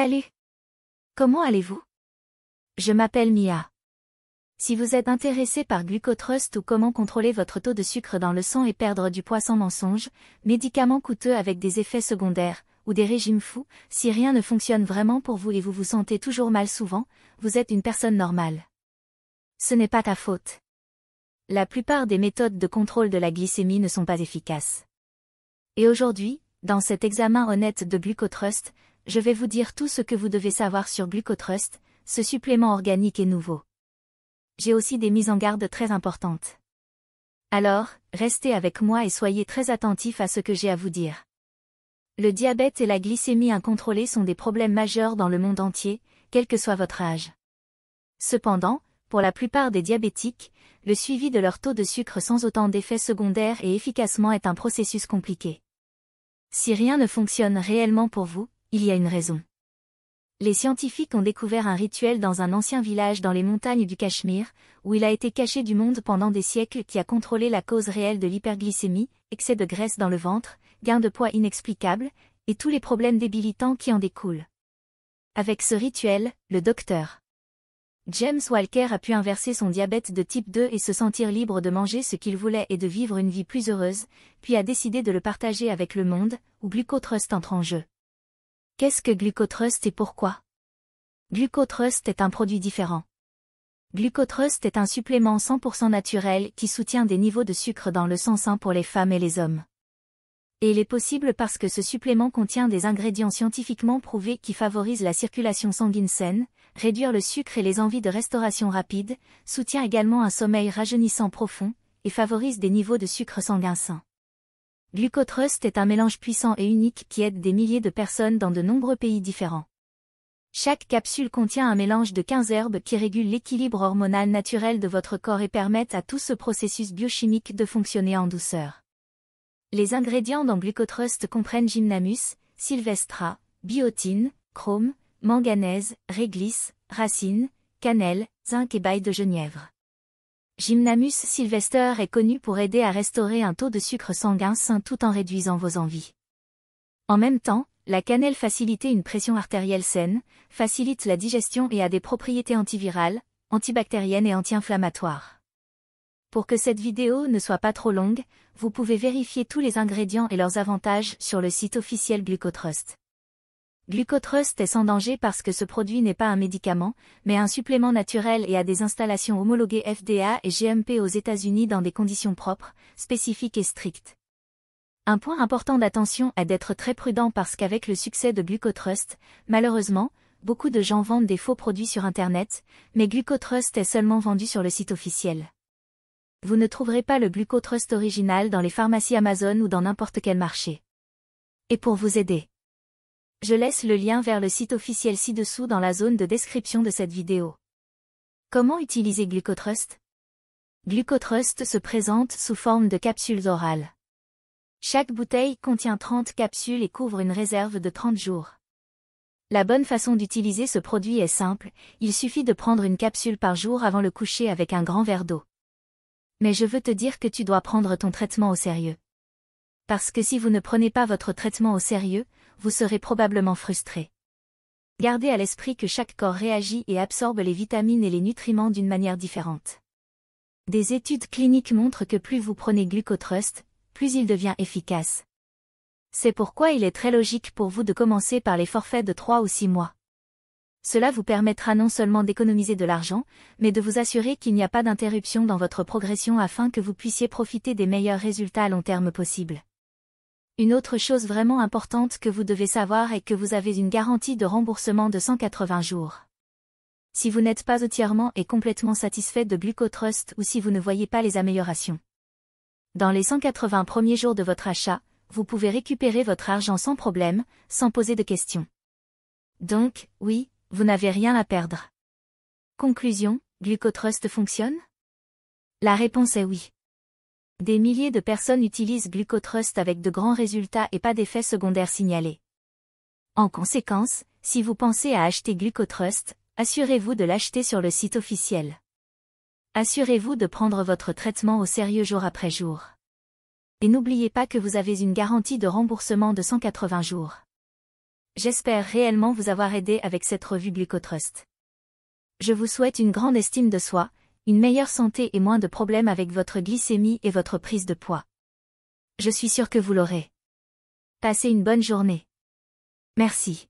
Salut Comment allez-vous Je m'appelle Mia. Si vous êtes intéressé par Glucotrust ou comment contrôler votre taux de sucre dans le sang et perdre du poids sans mensonge, médicaments coûteux avec des effets secondaires, ou des régimes fous, si rien ne fonctionne vraiment pour vous et vous vous sentez toujours mal souvent, vous êtes une personne normale. Ce n'est pas ta faute. La plupart des méthodes de contrôle de la glycémie ne sont pas efficaces. Et aujourd'hui, dans cet examen honnête de Glucotrust, je vais vous dire tout ce que vous devez savoir sur Glucotrust, ce supplément organique et nouveau. J'ai aussi des mises en garde très importantes. Alors, restez avec moi et soyez très attentifs à ce que j'ai à vous dire. Le diabète et la glycémie incontrôlée sont des problèmes majeurs dans le monde entier, quel que soit votre âge. Cependant, pour la plupart des diabétiques, le suivi de leur taux de sucre sans autant d'effets secondaires et efficacement est un processus compliqué. Si rien ne fonctionne réellement pour vous, il y a une raison. Les scientifiques ont découvert un rituel dans un ancien village dans les montagnes du Cachemire, où il a été caché du monde pendant des siècles qui a contrôlé la cause réelle de l'hyperglycémie, excès de graisse dans le ventre, gain de poids inexplicable, et tous les problèmes débilitants qui en découlent. Avec ce rituel, le docteur James Walker a pu inverser son diabète de type 2 et se sentir libre de manger ce qu'il voulait et de vivre une vie plus heureuse, puis a décidé de le partager avec le monde, où Glucotrust entre en jeu. Qu'est-ce que Glucotrust et pourquoi Glucotrust est un produit différent. Glucotrust est un supplément 100% naturel qui soutient des niveaux de sucre dans le sang sain pour les femmes et les hommes. Et il est possible parce que ce supplément contient des ingrédients scientifiquement prouvés qui favorisent la circulation sanguine saine, réduire le sucre et les envies de restauration rapide, soutient également un sommeil rajeunissant profond, et favorise des niveaux de sucre sanguin sain. Glucotrust est un mélange puissant et unique qui aide des milliers de personnes dans de nombreux pays différents. Chaque capsule contient un mélange de 15 herbes qui régulent l'équilibre hormonal naturel de votre corps et permettent à tout ce processus biochimique de fonctionner en douceur. Les ingrédients dans Glucotrust comprennent Gymnamus, Sylvestra, biotine, chrome, manganèse, réglisse, racine, cannelle, zinc et baille de genièvre. Gymnamus sylvester est connu pour aider à restaurer un taux de sucre sanguin sain tout en réduisant vos envies. En même temps, la cannelle facilite une pression artérielle saine, facilite la digestion et a des propriétés antivirales, antibactériennes et anti-inflammatoires. Pour que cette vidéo ne soit pas trop longue, vous pouvez vérifier tous les ingrédients et leurs avantages sur le site officiel Glucotrust. Glucotrust est sans danger parce que ce produit n'est pas un médicament, mais un supplément naturel et a des installations homologuées FDA et GMP aux États-Unis dans des conditions propres, spécifiques et strictes. Un point important d'attention est d'être très prudent parce qu'avec le succès de Glucotrust, malheureusement, beaucoup de gens vendent des faux produits sur Internet, mais Glucotrust est seulement vendu sur le site officiel. Vous ne trouverez pas le Glucotrust original dans les pharmacies Amazon ou dans n'importe quel marché. Et pour vous aider je laisse le lien vers le site officiel ci-dessous dans la zone de description de cette vidéo. Comment utiliser Glucotrust Glucotrust se présente sous forme de capsules orales. Chaque bouteille contient 30 capsules et couvre une réserve de 30 jours. La bonne façon d'utiliser ce produit est simple, il suffit de prendre une capsule par jour avant le coucher avec un grand verre d'eau. Mais je veux te dire que tu dois prendre ton traitement au sérieux. Parce que si vous ne prenez pas votre traitement au sérieux, vous serez probablement frustré. Gardez à l'esprit que chaque corps réagit et absorbe les vitamines et les nutriments d'une manière différente. Des études cliniques montrent que plus vous prenez Glucotrust, plus il devient efficace. C'est pourquoi il est très logique pour vous de commencer par les forfaits de 3 ou 6 mois. Cela vous permettra non seulement d'économiser de l'argent, mais de vous assurer qu'il n'y a pas d'interruption dans votre progression afin que vous puissiez profiter des meilleurs résultats à long terme possible. Une autre chose vraiment importante que vous devez savoir est que vous avez une garantie de remboursement de 180 jours. Si vous n'êtes pas entièrement et complètement satisfait de GlucoTrust ou si vous ne voyez pas les améliorations. Dans les 180 premiers jours de votre achat, vous pouvez récupérer votre argent sans problème, sans poser de questions. Donc, oui, vous n'avez rien à perdre. Conclusion, GlucoTrust fonctionne La réponse est oui. Des milliers de personnes utilisent GlucoTrust avec de grands résultats et pas d'effets secondaires signalés. En conséquence, si vous pensez à acheter GlucoTrust, assurez-vous de l'acheter sur le site officiel. Assurez-vous de prendre votre traitement au sérieux jour après jour. Et n'oubliez pas que vous avez une garantie de remboursement de 180 jours. J'espère réellement vous avoir aidé avec cette revue GlucoTrust. Je vous souhaite une grande estime de soi, une meilleure santé et moins de problèmes avec votre glycémie et votre prise de poids. Je suis sûre que vous l'aurez. Passez une bonne journée. Merci.